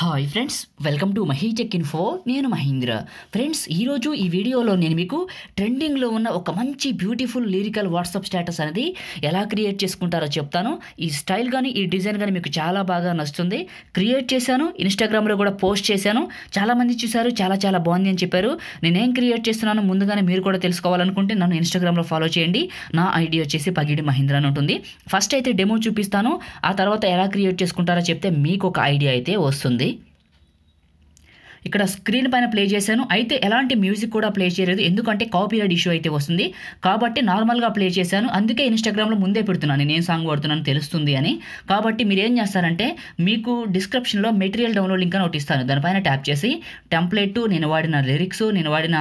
Hi friends welcome to Mahi Tech ఫో నేను Mahindra friends ఈరోజు ఈ వీడియోలో నేను మీకు ట్రెండింగ్లో ఉన్న ఒక మంచి బ్యూటిఫుల్ లిరికల్ వాట్సాప్ స్టేటస్ అనేది ఎలా క్రియేట్ చేసుకుంటారో చెప్తాను ఈ స్టైల్ కానీ ఈ డిజైన్ కానీ మీకు చాలా బాగా నచ్చుతుంది క్రియేట్ చేశాను ఇన్స్టాగ్రామ్లో కూడా పోస్ట్ చేశాను చాలామంది చూశారు చాలా చాలా బాగుంది అని చెప్పారు నేనేం క్రియేట్ చేస్తున్నాను ముందుగానే మీరు కూడా తెలుసుకోవాలనుకుంటే నన్ను ఇన్స్టాగ్రామ్లో ఫాలో చేయండి నా ఐడియా వచ్చేసి పగిడి మహీంద్ర అని ఉంటుంది ఫస్ట్ అయితే డెమో చూపిస్తాను ఆ తర్వాత ఎలా క్రియేట్ చేసుకుంటారో చెప్తే మీకు ఒక ఐడియా అయితే వస్తుంది day. ఇక్కడ స్క్రీన్ పైన ప్లే చేశాను అయితే ఎలాంటి మ్యూజిక్ కూడా ప్లే చేయలేదు ఎందుకంటే కాపీరైట్ ఇష్యూ అయితే వస్తుంది కాబట్టి నార్మల్గా ప్లే చేశాను అందుకే ఇన్స్టాగ్రామ్లో ముందే పెడుతున్నాను నేను సాంగ్ వాడుతున్నాను తెలుస్తుంది అని కాబట్టి మీరు ఏం చేస్తారంటే మీకు డిస్క్రిప్షన్లో మెటీరియల్ డౌన్లోడ్ లింక్ అని ఒకటి ఇస్తాను దానిపైన ట్యాప్ చేసి టెంప్లెట్ నేను వాడిన లిరిక్స్ నేను వాడిన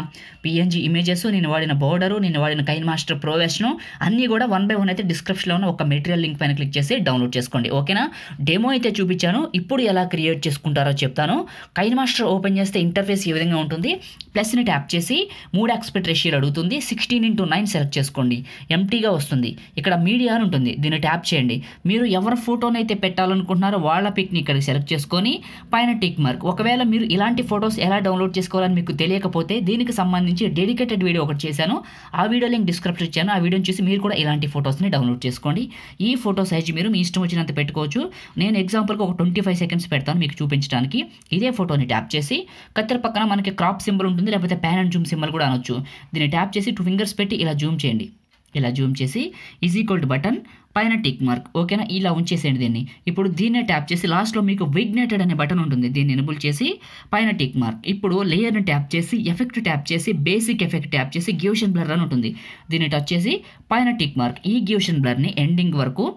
పిఎన్జీ ఇమేజెస్ నేను వాడిన బోర్డరు నేను వాడిన కైన్ మాస్టర్ ప్రోవేషను అన్నీ కూడా వన్ బై వన్ అయితే డిస్క్రిప్షన్లో ఉన్న ఒక మెటీరియల్ లింక్ పైన క్లిక్ చేసి డౌన్లోడ్ చేసుకోండి ఓకేనా డెమో అయితే చూపించాను ఇప్పుడు ఎలా క్రియేట్ చేసుకుంటారో చెప్తాను కైన్ మాస్టర్ ఓపెన్ ఓపెన్ చేస్తే ఇంటర్ఫేస్ ఈ విధంగా ఉంటుంది ప్లస్ని ట్యాప్ చేసి మూడు ఆక్స్పెక్ట్ రేషియోలు అడుగుతుంది సిక్స్టీన్ ఇంటూ నైన్ సెలెక్ట్ చేసుకోండి ఎంటీగా వస్తుంది ఇక్కడ మీడియా ఉంటుంది దీన్ని ట్యాప్ చేయండి మీరు ఎవరి ఫోటోనైతే పెట్టాలనుకుంటున్నారో వాళ్ళ పిక్ని ఇక్కడ సెలెక్ట్ చేసుకొని పైన టిక్ మార్క్ ఒకవేళ మీరు ఇలాంటి ఫొటోస్ ఎలా డౌన్లోడ్ చేసుకోవాలని మీకు తెలియకపోతే దీనికి సంబంధించి డెడికేటెడ్ వీడియో ఒకటి చేశాను ఆ వీడియో లింక్ డిస్క్రిప్షన్ ఇచ్చాను ఆ వీడియోని చూసి మీరు కూడా ఇలాంటి ఫొటోస్ని డౌన్లోడ్ చేసుకోండి ఈ ఫోటో సైజ్ మీరు మీ ఇష్టం వచ్చినంత పెట్టుకోవచ్చు నేను ఎగ్జాంపుల్గా ఒక ట్వంటీ ఫైవ్ సెకండ్స్ పెడతాను మీకు చూపించడానికి ఇదే ఫోటోని ట్యాప్ చేసి కత్తెర పక్కన మనకి క్రాప్ సింబల్ ఉంటుంది లేకపోతే ప్యాన్ అండ్ జూమ్ సింబల్ కూడా అనొచ్చు దీన్ని ట్యాప్ చేసి టూ ఫింగర్స్ పెట్టి ఇలా జూమ్ చేయండి ఇలా జూమ్ చేసి ఈజ్ ఈక్వల్ టు బటన్ పైన టిక్ మార్క్ ఓకేనా ఇలా ఉంచేసేయండి దీన్ని ఇప్పుడు దీన్నే ట్యాప్ చేసి లాస్ట్లో మీకు విగ్నేటెడ్ అనే బటన్ ఉంటుంది దీన్ని ఎనబుల్ చేసి పైన టిక్ మార్క్ ఇప్పుడు లేయర్ని ట్యాప్ చేసి ఎఫెక్ట్ ట్యాప్ చేసి బేసిక్ ఎఫెక్ట్ ట్యాప్ చేసి గ్యూషన్ బ్లర్ అని ఉంటుంది దీన్ని టచ్ చేసి పైన టిక్ మార్క్ ఈ గ్యూషన్ బ్లర్ని ఎండింగ్ వరకు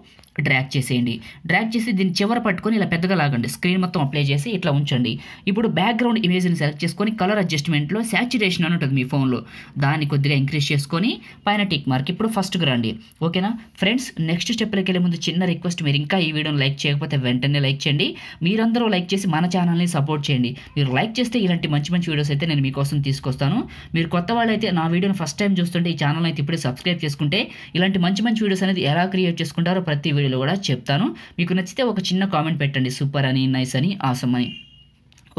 డ్రాక్ చేసేయండి డ్రాక్ చేసి దీన్ని చివర పట్టుకొని ఇలా పెద్దగా లాగండి స్క్రీన్ మొత్తం అప్లై చేసి ఇట్లా ఉంచండి ఇప్పుడు బ్యాక్గ్రౌండ్ ఇమేజ్ని సెలెక్ట్ చేసుకొని కలర్ అడ్జస్ట్మెంట్లో శాచురేషన్ అని ఉంటుంది మీ ఫోన్లో దాన్ని కొద్దిగా ఇంక్రీజ్ చేసుకొని పైన టిక్ మార్క్ ఇప్పుడు ఫస్ట్కి రండి ఓకేనా ఫ్రెండ్స్ నెక్స్ట్ స్టెప్లకి వెళ్ళే ముందు చిన్న రిక్వెస్ట్ మీరు ఇంకా ఈ వీడియోని లైక్ చేయకపోతే వెంటనే లైక్ చేయండి మీరందరూ లైక్ చేసి మన ఛానల్ని సపోర్ట్ చేయండి మీరు లైక్ చేస్తే ఇలాంటి మంచి మంచి వీడియోస్ అయితే నేను మీకోసం తీసుకొస్తాను మీరు కొత్త వాళ్ళైతే నా వీడియోని ఫస్ట్ టైం చూస్తుంటే ఈ ఛానల్ అయితే ఇప్పుడే సబ్స్క్రైబ్ చేసుకుంటే ఇలాంటి మంచి మంచి వీడియోస్ అనేది ఎలా క్రియేట్ చేసుకుంటారో ప్రతి వీడియో ఇంటర్వ్యూలో కూడా చెప్తాను మీకు నచ్చితే ఒక చిన్న కామెంట్ పెట్టండి సూపర్ అని నైస్ అని ఆసమ్ అని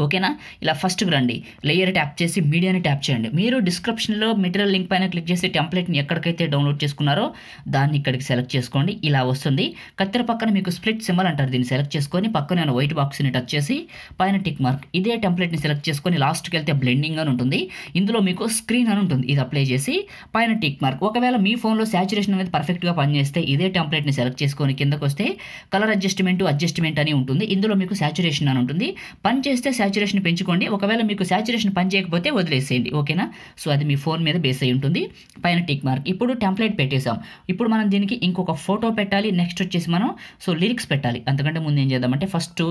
ఓకేనా ఇలా ఫస్ట్కి రండి లేయర్ ట్యాప్ చేసి మీడియాని ట్యాప్ చేయండి మీరు డిస్క్రిప్షన్లో మెటీరియల్ లింక్ పైన క్లిక్ చేసి టెంప్లెట్ని ఎక్కడికైతే డౌన్లోడ్ చేసుకున్నారో దాన్ని ఇక్కడికి సెలెక్ట్ చేసుకోండి ఇలా వస్తుంది కత్తెర పక్కన మీకు స్ప్లిట్ సింబల్ అంటారు దీన్ని సెలెక్ట్ చేసుకొని పక్కన నేను వైట్ బాక్స్ని టచ్ చేసి పైన టిక్ మార్క్ ఇదే టెంప్లెట్ని సెలెక్ట్ చేసుకొని లాస్ట్కి వెళ్తే బ్లెండింగ్ అని ఉంటుంది ఇందులో మీకు స్క్రీన్ అని ఉంటుంది ఇది అప్లై చేసి పైన టిక్ మార్క్ ఒకవేళ మీ ఫోన్లో శాచురేషన్ అనేది పర్ఫెక్ట్గా పనిచేస్తే ఇదే టెంప్లెట్ని సెలెక్ట్ చేసుకొని కిందకు వస్తే కలర్ అడ్జస్ట్మెంట్ అడ్జస్ట్మెంట్ అని ఉంటుంది ఇందులో మీకు శాచురేషన్ అని ఉంటుంది పని చేస్తే శాచురేషన్ పెంచుకోండి ఒకవేళ మీకు శాచురేషన్ పని చేయకపోతే వదిలేసేయండి ఓకేనా సో అది మీ ఫోన్ మీద బేస్ అయి ఉంటుంది పైన టిక్ మార్క్ ఇప్పుడు టెంప్లెట్ పెట్టేసాం ఇప్పుడు మనం దీనికి ఇంకొక ఫోటో పెట్టాలి నెక్స్ట్ వచ్చేసి మనం సో లిరిక్స్ పెట్టాలి అంతకంటే ముందు ఏం చేద్దామంటే ఫస్ట్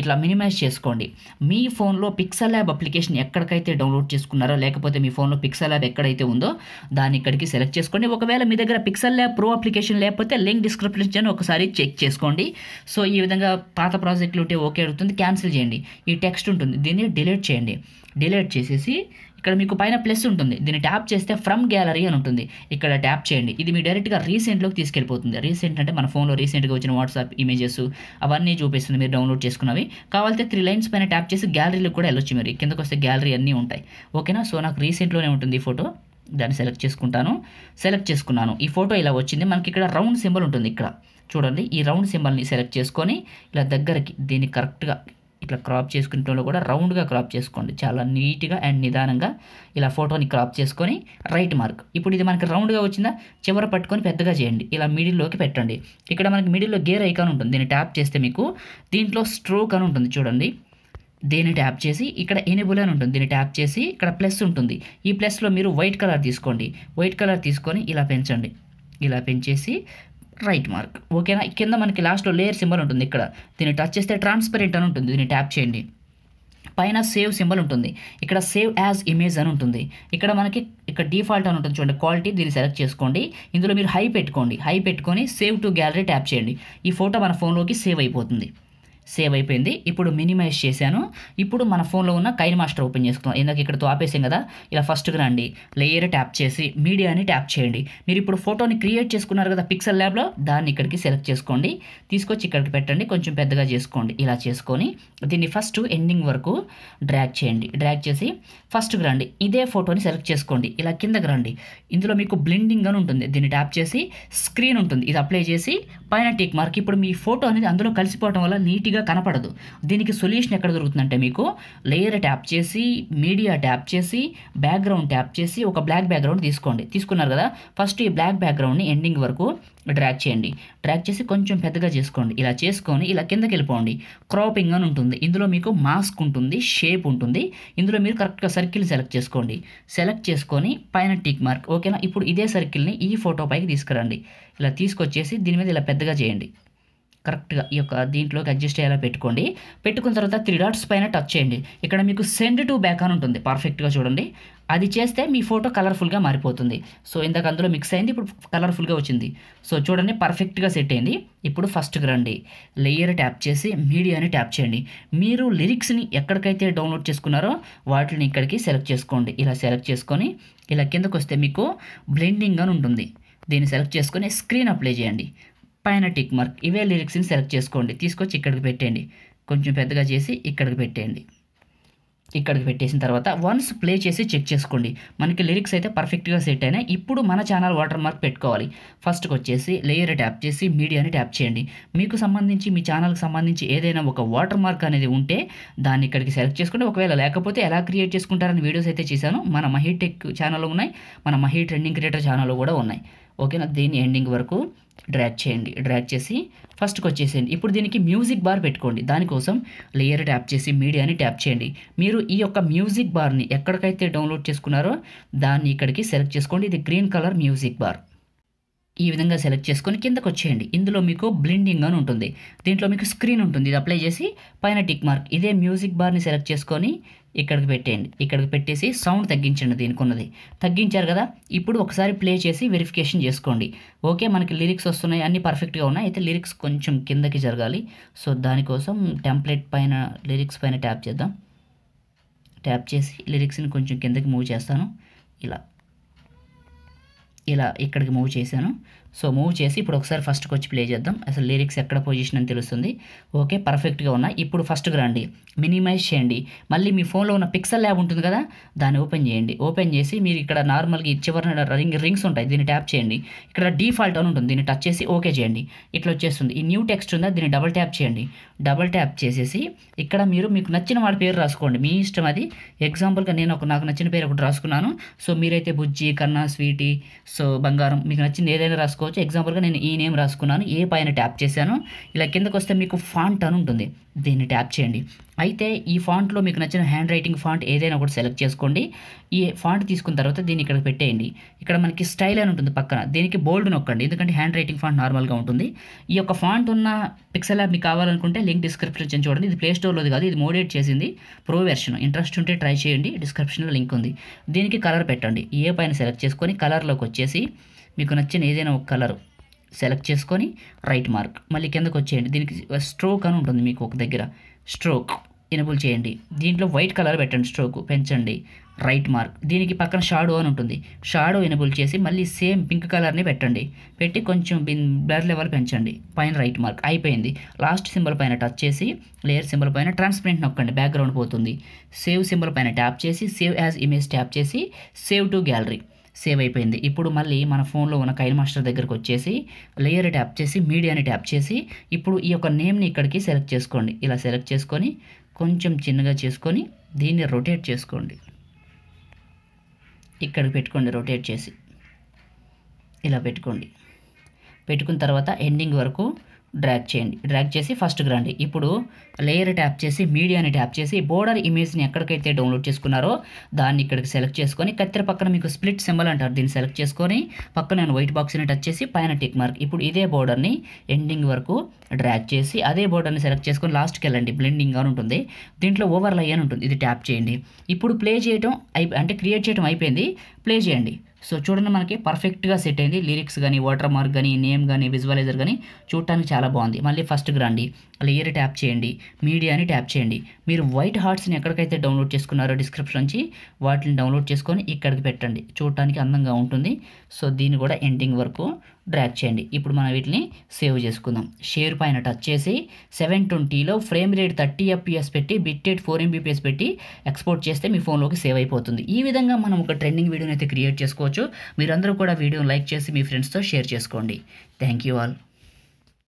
ఇట్లా మినిమైజ్ చేసుకోండి మీ ఫోన్లో పిక్సల్ ల్యాబ్ అప్లికేషన్ ఎక్కడికైతే డౌన్లోడ్ చేసుకున్నారో లేకపోతే మీ ఫోన్లో పిక్సల్ ల్యాబ్ ఎక్కడైతే ఉందో దాన్ని ఇక్కడికి సెలెక్ట్ చేసుకోండి ఒకవేళ మీ దగ్గర పిక్సల్ ల్యాబ్ ప్రో అప్లికేషన్ లేకపోతే లింక్ డిస్క్రిప్షన్ ఒకసారి చెక్ చేసుకోండి సో ఈ విధంగా పాత ప్రాజెక్టులు ఉంటే ఓకే అడుగుతుంది క్యాన్సిల్ చేయండి ఈ టెక్స్ట్ నెక్స్ట్ ఉంటుంది దీన్ని డిలీట్ చేయండి డిలీట్ చేసేసి ఇక్కడ మీకు పైన ప్లస్ ఉంటుంది దీన్ని ట్యాప్ చేస్తే ఫ్రమ్ గ్యాలరీ అని ఉంటుంది ఇక్కడ ట్యాప్ చేయండి ఇది మీ డైరెక్ట్గా రీసెంట్లోకి తీసుకెళ్ళిపోతుంది రీసెంట్ అంటే మన ఫోన్లో రీసెంట్గా వచ్చిన వాట్సాప్ ఇమేజెస్ అవన్నీ చూపిస్తుంది మీరు డౌన్లోడ్ చేసుకున్నవి కావాలంటే త్రీ లైన్స్ పైన ట్యాప్ చేసి గ్యాలరీలో కూడా వెళ్ళొచ్చు మీరు కిందకు వస్తే గ్యాలరీ అన్నీ ఉంటాయి ఓకేనా సో నాకు రీసెంట్లోనే ఉంటుంది ఈ ఫోటో దాన్ని సెలెక్ట్ చేసుకుంటాను సెలెక్ట్ చేసుకున్నాను ఈ ఫోటో ఇలా వచ్చింది మనకి ఇక్కడ రౌండ్ సింబల్ ఉంటుంది ఇక్కడ చూడండి ఈ రౌండ్ సింబల్ని సెలెక్ట్ చేసుకొని ఇలా దగ్గరకి దీన్ని కరెక్ట్గా ఇట్లా క్రాప్ చేసుకునేటోళ్ళు కూడా రౌండ్గా క్రాప్ చేసుకోండి చాలా నీట్గా అండ్ నిదానంగా ఇలా ఫోటోని క్రాప్ చేసుకొని రైట్ మార్క్ ఇప్పుడు ఇది మనకి రౌండ్గా వచ్చిందా చివర పట్టుకొని పెద్దగా చేయండి ఇలా మిడిల్లోకి పెట్టండి ఇక్కడ మనకి మిడిల్లో గేర్ ఐకాన్ ఉంటుంది దీన్ని ట్యాప్ చేస్తే మీకు దీంట్లో స్ట్రోక్ అని ఉంటుంది చూడండి దీన్ని ట్యాప్ చేసి ఇక్కడ ఎనేబుల్ అని ఉంటుంది దీన్ని ట్యాప్ చేసి ఇక్కడ ప్లస్ ఉంటుంది ఈ ప్లస్లో మీరు వైట్ కలర్ తీసుకోండి వైట్ కలర్ తీసుకొని ఇలా పెంచండి ఇలా పెంచేసి రైట్ మార్క్ ఓకేనా కింద మనకి లాస్ట్లో లేయర్ సింబల్ ఉంటుంది ఇక్కడ దీన్ని టచ్ చేస్తే ట్రాన్స్పరెంట్ అని ఉంటుంది దీన్ని ట్యాప్ చేయండి పైన సేవ్ సింబల్ ఉంటుంది ఇక్కడ సేవ్ యాజ్ ఇమేజ్ అని ఉంటుంది ఇక్కడ మనకి ఇక్కడ డిఫాల్ట్ అని ఉంటుంది చూడండి క్వాలిటీ దీన్ని సెలెక్ట్ చేసుకోండి ఇందులో మీరు హై పెట్టుకోండి హై పెట్టుకొని సేవ్ టు గ్యాలరీ ట్యాప్ చేయండి ఈ ఫోటో మన ఫోన్లోకి సేవ్ అయిపోతుంది సేవ్ అయిపోయింది ఇప్పుడు మినిమైజ్ చేశాను ఇప్పుడు మన ఫోన్లో ఉన్న కైన్ మాస్టర్ ఓపెన్ చేసుకుందాం ఎందుకు ఇక్కడ తోపేసాం కదా ఇలా ఫస్ట్కి రండి లేయర్ ట్యాప్ చేసి మీడియాని ట్యాప్ చేయండి మీరు ఇప్పుడు ఫోటోని క్రియేట్ చేసుకున్నారు కదా పిక్సెల్ ల్యాబ్లో దాన్ని ఇక్కడికి సెలెక్ట్ చేసుకోండి తీసుకొచ్చి ఇక్కడికి పెట్టండి కొంచెం పెద్దగా చేసుకోండి ఇలా చేసుకొని దీన్ని ఫస్ట్ ఎండింగ్ వరకు డ్రాగ్ చేయండి డ్రాగ్ చేసి ఫస్ట్కి రండి ఇదే ఫోటోని సెలెక్ట్ చేసుకోండి ఇలా కిందకి రండి ఇందులో మీకు బ్లెండింగ్ అని ఉంటుంది దీన్ని ట్యాప్ చేసి స్క్రీన్ ఉంటుంది ఇది అప్లై చేసి పైన టిక్ మార్క్ ఇప్పుడు మీ ఫోటో అనేది అందులో కలిసిపోవడం వల్ల నీట్గా ఈజీగా కనపడదు దీనికి సొల్యూషన్ ఎక్కడ దొరుకుతుందంటే మీకు లేయర్ ట్యాప్ చేసి మీడియా ట్యాప్ చేసి బ్యాక్గ్రౌండ్ ట్యాప్ చేసి ఒక బ్లాక్ బ్యాక్గ్రౌండ్ తీసుకోండి తీసుకున్నారు కదా ఫస్ట్ ఈ బ్లాక్ బ్యాక్గ్రౌండ్ని ఎండింగ్ వరకు డ్రాక్ చేయండి డ్రాక్ చేసి కొంచెం పెద్దగా చేసుకోండి ఇలా చేసుకొని ఇలా కిందకి వెళ్ళిపోండి క్రాపింగ్ అని ఉంటుంది ఇందులో మీకు మాస్క్ ఉంటుంది షేప్ ఉంటుంది ఇందులో మీరు కరెక్ట్గా సర్కిల్ సెలెక్ట్ చేసుకోండి సెలెక్ట్ చేసుకొని పైన టిక్ మార్క్ ఓకేనా ఇప్పుడు ఇదే సర్కిల్ని ఈ ఫోటో పైకి తీసుకురండి ఇలా తీసుకొచ్చేసి దీని మీద ఇలా పెద్దగా చేయండి కరెక్ట్గా ఈ యొక్క దీంట్లోకి అడ్జస్ట్ అయ్యేలా పెట్టుకోండి పెట్టుకున్న తర్వాత త్రీ డాట్స్ పైన టచ్ చేయండి ఇక్కడ మీకు సెండ్ టు బ్యాక్ అని ఉంటుంది పర్ఫెక్ట్గా చూడండి అది చేస్తే మీ ఫోటో కలర్ఫుల్గా మారిపోతుంది సో ఇందాక అందులో మిక్స్ అయింది ఇప్పుడు కలర్ఫుల్గా వచ్చింది సో చూడండి పర్ఫెక్ట్గా సెట్ అయింది ఇప్పుడు ఫస్ట్కి రండి లేయర్ ట్యాప్ చేసి మీడియాని ట్యాప్ చేయండి మీరు లిరిక్స్ని ఎక్కడికైతే డౌన్లోడ్ చేసుకున్నారో వాటిని ఇక్కడికి సెలెక్ట్ చేసుకోండి ఇలా సెలెక్ట్ చేసుకొని ఇలా కిందకు వస్తే మీకు బ్లెండింగ్ అని ఉంటుంది దీన్ని సెలెక్ట్ చేసుకొని స్క్రీన్ అప్లై చేయండి పైన టిక్ మార్క్ ఇవే లిరిక్స్ని సెలెక్ట్ చేసుకోండి తీసుకొచ్చి ఇక్కడికి పెట్టండి కొంచెం పెద్దగా చేసి ఇక్కడికి పెట్టేయండి ఇక్కడికి పెట్టేసిన తర్వాత వన్స్ ప్లే చేసి చెక్ చేసుకోండి మనకి లిరిక్స్ అయితే పర్ఫెక్ట్గా సెట్ అయినాయి ఇప్పుడు మన ఛానల్ వాటర్ మార్క్ పెట్టుకోవాలి ఫస్ట్కి వచ్చేసి లేయర్ ట్యాప్ చేసి మీడియాని ట్యాప్ చేయండి మీకు సంబంధించి మీ ఛానల్కి సంబంధించి ఏదైనా ఒక వాటర్ మార్క్ అనేది ఉంటే దాన్ని ఇక్కడికి సెలెక్ట్ చేసుకోండి ఒకవేళ లేకపోతే ఎలా క్రియేట్ చేసుకుంటారని వీడియోస్ అయితే చేశాను మన మహీ టెక్ ఛానల్ ఉన్నాయి మన మహీ ట్రెండింగ్ క్రియేటర్ ఛానల్లో కూడా ఉన్నాయి ఓకేనా దీని ఎండింగ్ వరకు డ్రాగ్ చేయండి డ్రాగ్ చేసి ఫస్ట్కి వచ్చేసేయండి ఇప్పుడు దీనికి మ్యూజిక్ బార్ పెట్టుకోండి దానికోసం లేయర్ ట్యాప్ చేసి మీడియాని ట్యాప్ చేయండి మీరు ఈ యొక్క మ్యూజిక్ బార్ని ఎక్కడికైతే డౌన్లోడ్ చేసుకున్నారో దాన్ని ఇక్కడికి సెలెక్ట్ చేసుకోండి ఇది గ్రీన్ కలర్ మ్యూజిక్ బార్ ఈ విధంగా సెలెక్ట్ చేసుకొని కిందకు వచ్చేయండి ఇందులో మీకు బ్లెండింగ్ అని ఉంటుంది దీంట్లో మీకు స్క్రీన్ ఉంటుంది ఇది అప్లై చేసి పైన టిక్ మార్క్ ఇదే మ్యూజిక్ బార్ని సెలెక్ట్ చేసుకొని ఇక్కడికి పెట్టేయండి ఇక్కడికి పెట్టేసి సౌండ్ తగ్గించండి దీనికి ఉన్నది తగ్గించారు కదా ఇప్పుడు ఒకసారి ప్లే చేసి వెరిఫికేషన్ చేసుకోండి ఓకే మనకి లిరిక్స్ వస్తున్నాయి అన్నీ పర్ఫెక్ట్గా ఉన్నాయి అయితే లిరిక్స్ కొంచెం కిందకి జరగాలి సో దానికోసం టెంప్లెట్ పైన లిరిక్స్ పైన ట్యాప్ చేద్దాం ట్యాప్ చేసి లిరిక్స్ని కొంచెం కిందకి మూవ్ చేస్తాను ఇలా ఇలా ఇక్కడికి మూవ్ చేశాను సో మూవ్ చేసి ఇప్పుడు ఒకసారి ఫస్ట్కి వచ్చి ప్లే చేద్దాం అసలు లిరిక్స్ ఎక్కడ పొజిషన్ అని తెలుస్తుంది ఓకే పర్ఫెక్ట్గా ఉన్నా ఇప్పుడు ఫస్ట్కి రండి మినిమైజ్ చేయండి మళ్ళీ మీ ఫోన్లో ఉన్న పిక్సెల్ ల్యాబ్ ఉంటుంది కదా దాన్ని ఓపెన్ చేయండి ఓపెన్ చేసి మీరు ఇక్కడ నార్మల్గా ఇచ్చేవారిన రింగ్ రింగ్స్ ఉంటాయి దీన్ని ట్యాప్ చేయండి ఇక్కడ డీఫాల్ట్ అని ఉంటుంది దీన్ని టచ్ చేసి ఓకే చేయండి ఇట్లా వచ్చేస్తుంది ఈ న్యూ టెక్స్ట్ ఉందా దీన్ని డబల్ ట్యాప్ చేయండి డబల్ ట్యాప్ చేసేసి ఇక్కడ మీరు మీకు నచ్చిన వాడి పేరు రాసుకోండి మీ ఇష్టం అది ఎగ్జాంపుల్గా నేను ఒక నాకు నచ్చిన పేరు ఒకటి రాసుకున్నాను సో మీరైతే బుజ్జి కన్నా స్వీటీ సో బంగారం మీకు నచ్చింది ఏదైనా రాసుకోవచ్చు ఎగ్జాంపుల్గా నేను ఈ నేమ్ రాసుకున్నాను ఏ పైన ట్యాప్ చేశాను ఇలా కిందకు వస్తే మీకు ఫాంట్ అని ఉంటుంది దీన్ని ట్యాప్ చేయండి అయితే ఈ ఫాంట్లో మీకు నచ్చిన హ్యాండ్ రైటింగ్ ఫాంట్ ఏదైనా ఒకటి సెలెక్ట్ చేసుకోండి ఈ ఫాంట్ తీసుకున్న తర్వాత దీన్ని ఇక్కడ పెట్టేయండి ఇక్కడ మనకి స్టైల్ అని ఉంటుంది పక్కన దీనికి బోల్డ్ నొక్కండి ఎందుకంటే హ్యాండ్ రైటింగ్ ఫాంట్ నార్మల్గా ఉంటుంది ఈ యొక్క ఫాంట్ ఉన్న పిక్సెల్ యాప్ మీకు కావాలనుకుంటే లింక్ డిస్క్రిప్షన్ చూడండి ఇది ప్లే స్టోర్లోది కాదు ఇది మోడేట్ చేసింది ప్రో వెర్షన్ ఇంట్రెస్ట్ ఉంటే ట్రై చేయండి డిస్క్రిప్షన్లో లింక్ ఉంది దీనికి కలర్ పెట్టండి ఏ పైన సెలెక్ట్ చేసుకొని కలర్లోకి వచ్చేసి మీకు నచ్చిన ఏదైనా ఒక కలర్ సెలెక్ట్ చేసుకొని రైట్ మార్క్ మళ్ళీ కిందకు వచ్చేయండి దీనికి స్ట్రోక్ అని ఉంటుంది మీకు ఒక దగ్గర స్ట్రోక్ ఎనబుల్ చేయండి దీంట్లో వైట్ కలర్ పెట్టండి స్ట్రోక్ పెంచండి రైట్ మార్క్ దీనికి పక్కన షాడో అని ఉంటుంది షాడో ఎనబుల్ చేసి మళ్ళీ సేమ్ పింక్ కలర్ని పెట్టండి పెట్టి కొంచెం బిన్ బ్లర్ లెవెల్ పెంచండి పైన రైట్ మార్క్ అయిపోయింది లాస్ట్ సింబల్ పైన టచ్ చేసి లేయర్ సింబల్ పైన ట్రాన్స్పరెంట్ నొక్కండి బ్యాక్గ్రౌండ్ పోతుంది సేవ్ సింబల్ పైన ట్యాప్ చేసి సేవ్ యాజ్ ఇమేజ్ ట్యాప్ చేసి సేవ్ టు గ్యాలరీ సేవ్ అయిపోయింది ఇప్పుడు మళ్ళీ మన ఫోన్లో ఉన్న కైల్ మాస్టర్ దగ్గరకు వచ్చేసి లేయర్ ట్యాప్ చేసి మీడియాని ట్యాప్ చేసి ఇప్పుడు ఈ యొక్క నేమ్ని ఇక్కడికి సెలెక్ట్ చేసుకోండి ఇలా సెలెక్ట్ చేసుకొని కొంచెం చిన్నగా చేసుకొని దీన్ని రొటేట్ చేసుకోండి ఇక్కడికి పెట్టుకోండి రొటేట్ చేసి ఇలా పెట్టుకోండి పెట్టుకున్న తర్వాత ఎండింగ్ వరకు డ్రాగ్ చేయండి డ్రాగ్ చేసి ఫస్ట్కి రండి ఇప్పుడు లేయర్ ట్యాప్ చేసి మీడియాని ట్యాప్ చేసి బోర్డర్ ఇమేజ్ని ఎక్కడికైతే డౌన్లోడ్ చేసుకున్నారో దాన్ని ఇక్కడికి సెలెక్ట్ చేసుకొని కత్తెర పక్కన మీకు స్ప్లిట్ సింబల్ అంటారు దీన్ని సెలెక్ట్ చేసుకొని పక్కన నేను వైట్ బాక్స్ని టచ్ చేసి పైన టిక్ మార్క్ ఇప్పుడు ఇదే బోర్డర్ని ఎండింగ్ వరకు డ్రాగ్ చేసి అదే బోర్డర్ని సెలెక్ట్ చేసుకొని లాస్ట్కి వెళ్ళండి బ్లెండింగ్ అని ఉంటుంది దీంట్లో ఓవర్లై అని ఉంటుంది ఇది ట్యాప్ చేయండి ఇప్పుడు ప్లే చేయడం అంటే క్రియేట్ చేయడం అయిపోయింది ప్లే చేయండి సో చూడండి మనకి పర్ఫెక్ట్గా సెట్ అయింది లిరిక్స్ కానీ వాటర్ మార్క్ కానీ నేమ్ కానీ విజువలైజర్ కానీ చూడటానికి చాలా బాగుంది మళ్ళీ ఫస్ట్కి రండి లేయర్ ట్యాప్ చేయండి మీడియాని ట్యాప్ చేయండి మీరు వైట్ హార్ట్స్ని ఎక్కడికైతే డౌన్లోడ్ చేసుకున్నారో డిస్క్రిప్షన్ నుంచి వాటిని డౌన్లోడ్ చేసుకొని ఇక్కడికి పెట్టండి చూడటానికి అందంగా ఉంటుంది సో దీన్ని కూడా ఎండింగ్ వరకు డ్రాక్ చేయండి ఇప్పుడు మనం వీటిని సేవ్ చేసుకుందాం షేర్ పైన టచ్ చేసి సెవెన్ ట్వంటీలో ఫ్రేమ్ రేట్ థర్టీ ఎఫ్పిఎస్ పెట్టి బిట్ రేట్ ఫోర్ ఎంబీపీఎస్ పెట్టి ఎక్స్పోర్ట్ చేస్తే మీ ఫోన్లోకి సేవ్ అయిపోతుంది ఈ విధంగా మనం ఒక ట్రెండింగ్ వీడియోని అయితే క్రియేట్ చేసుకోవచ్చు మీరందరూ కూడా వీడియోని లైక్ చేసి మీ ఫ్రెండ్స్తో షేర్ చేసుకోండి థ్యాంక్ యూ ఆల్